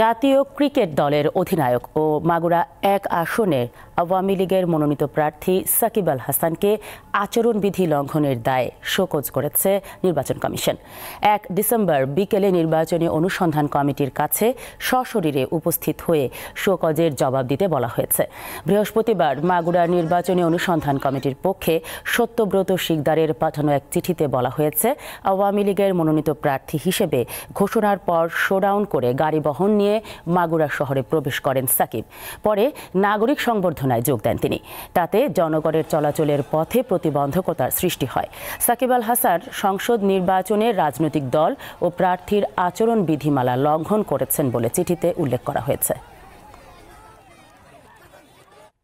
জাতীয় ক্রিকেট দলের অধিনায়ক ও মাগুরা এক আসনে আওয়ামী লীগের মনোনীত প্রার্থী সাকিব আল হাসানকে আচরণবিধি লঙ্ঘনের দায়ে শোকজ করেছে নির্বাচন কমিশন এক ডিসেম্বর বিকেলে নির্বাচনী অনুসন্ধান কমিটির কাছে সশরীরে উপস্থিত হয়ে শোকজের জবাব দিতে বলা হয়েছে বৃহস্পতিবার মাগুরার নির্বাচনী অনুসন্ধান কমিটির পক্ষে সত্যব্রত শিকদারের পাঠানো এক চিঠিতে বলা হয়েছে আওয়ামী লীগের মনোনীত প্রার্থী হিসেবে ঘোষণার পর শোডাউন করে গাড়ি বহন নিয়ে মাগুরা শহরে প্রবেশ করেন সাকিব পরে নাগরিক সংবর্ধন সংগঠনায় যোগ দেন তিনি তাতে জনগণের চলাচলের পথে প্রতিবন্ধকতার সৃষ্টি হয় সাকিব আল হাসান সংসদ নির্বাচনে রাজনৈতিক দল ও প্রার্থীর আচরণ বিধিমালা লঙ্ঘন করেছেন বলে চিঠিতে উল্লেখ করা হয়েছে